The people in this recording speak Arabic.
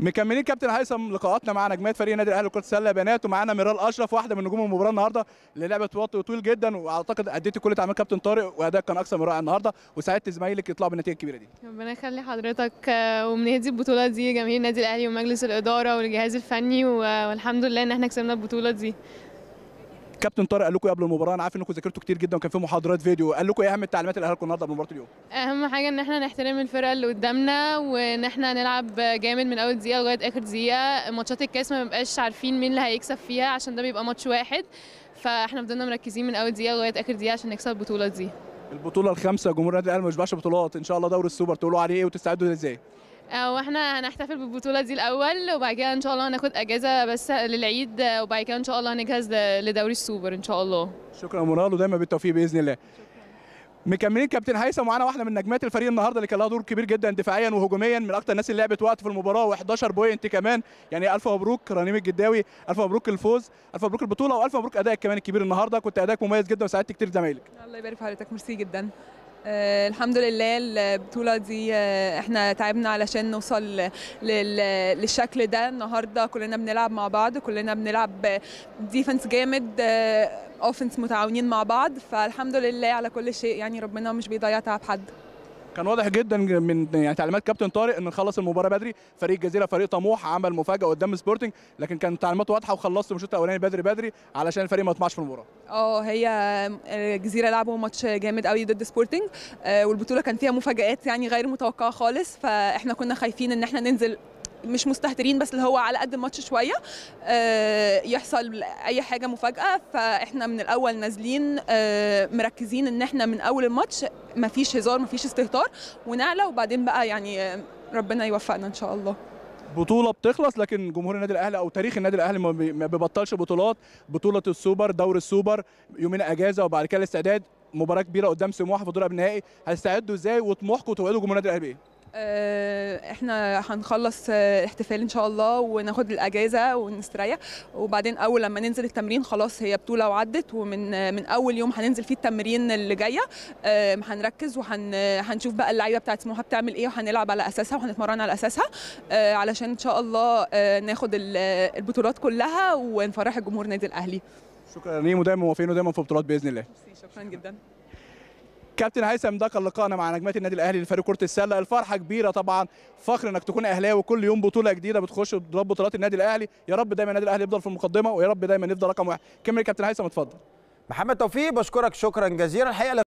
مكملين كابتن هيثم لقاءاتنا مع نجمات فريق النادي الاهلي لكره السله بنات ومعانا ميرال اشرف واحده من نجوم المباراه النهارده اللي لعبت وقت طويل جدا واعتقد اديتي كل تعامل كابتن طارق واداء كان اكثر من رائع النهارده وساعدت زمايلك يطلعوا بالنتيجه الكبيره دي ربنا يخلي حضرتك آه، ومنهدي البطوله دي جماهير النادي الاهلي ومجلس الاداره والجهاز الفني والحمد لله ان احنا كسبنا البطوله دي كابتن طارق قال لكم إيه قبل المباراه انا عارف انكم ذاكرتوا كتير جدا وكان في محاضرات فيديو قال لكم ايه اهم التعليمات اللي قالها لكم النهارده قبل مباراه اليوم اهم حاجه ان احنا نحترم الفرقه اللي قدامنا وان احنا نلعب جامد من اول دقيقه لغايه اخر دقيقه ماتشات الكاس ما بنبقاش عارفين مين اللي هيكسب فيها عشان ده بيبقى ماتش واحد فاحنا فضلنا مركزين من اول دقيقه لغايه اخر دقيقه عشان نكسب البطوله دي البطوله الخامسه جمهور النادي الاهلي ما بيشبعش بطولات ان شاء الله دوري السوبر تقولوا عليه ايه وتستعدوا ازاي آه، واحنا هنحتفل بالبطوله دي الاول وبعد كده ان شاء الله هناخد اجازه بس للعيد وبعد كده ان شاء الله هنجهز لدوري السوبر ان شاء الله شكرا مراد ودايما بالتوفيق باذن الله مكملين كابتن هيثم معانا واحده من نجمات الفريق النهارده اللي كان لها دور كبير جدا دفاعيا وهجوميا من اكتر الناس اللي لعبت وقت في المباراه و11 بوينت كمان يعني الف مبروك رنيم الجداوي الف مبروك الفوز الف مبروك البطوله والف مبروك ادائك كمان الكبير النهارده كنت ادائك مميز جدا وساعدت كتير زمايلك الله يبارك في حضرتك ميرسي جدا آه، الحمد لله البطوله دي آه، احنا تعبنا علشان نوصل للشكل ده النهارده كلنا بنلعب مع بعض كلنا بنلعب ديفنس جامد اوفنس آه، متعاونين مع بعض فالحمد لله على كل شيء يعني ربنا مش بيضيع تعب حد كان واضح جدا من يعني تعليمات كابتن طارق ان نخلص المباراه بدري فريق الجزيره فريق طموح عمل مفاجاه قدام سبورتنج لكن كان تعليماته واضحه وخلصت الشوط الاولاني بدري بدري علشان الفريق ما يطمعش في المباراه اه هي آه، الجزيره لعبوا ماتش جامد قوي ضد سبورتنج آه، والبطوله كان فيها مفاجات يعني غير متوقعه خالص فاحنا كنا خايفين ان احنا ننزل مش مستهترين بس اللي هو على قد الماتش شويه آه، يحصل اي حاجه مفاجاه فاحنا من الاول نازلين آه، مركزين ان احنا من اول الماتش مفيش هزار مفيش استهتار ونعلى وبعدين بقى يعني ربنا يوفقنا ان شاء الله بطوله بتخلص لكن جمهور النادي الاهلي او تاريخ النادي الاهلي ما بيبطلش بطولات بطوله السوبر دوري السوبر يومين اجازه وبعد كده الاستعداد مباراه كبيره قدام سموحه في دور نهائي هتستعدوا ازاي وطموحكم وتوعدوا جمهور النادي الاهلي بايه آه، احنا هنخلص آه، احتفال ان شاء الله وناخد الاجازه ونستريح وبعدين اول لما ننزل التمرين خلاص هي بطوله وعدت ومن من اول يوم هننزل فيه التمرين اللي جايه آه، هنركز وهنشوف بقى اللعيبه بتاعت سموحه بتعمل ايه وهنلعب على اساسها وهنتمرن على اساسها علشان ان شاء الله ناخد البطولات كلها ونفرح الجمهور نادي الاهلي شكرا ليهم ودايما موافقين ودايما في بطولات باذن الله شكرا جدا كابتن هيثم ده كان لقائنا مع نجمات النادي الاهلي لفريق كره السله الفرحه كبيره طبعا فخر انك تكون اهلاوي وكل يوم بطوله جديده بتخش وتضرب بطولات النادي الاهلي يا رب دايما النادي الاهلي يفضل في المقدمه ويا رب دايما يفضل رقم واحد كمل كابتن هيثم اتفضل محمد توفيق بشكرك شكرا جزيلا الحقيقه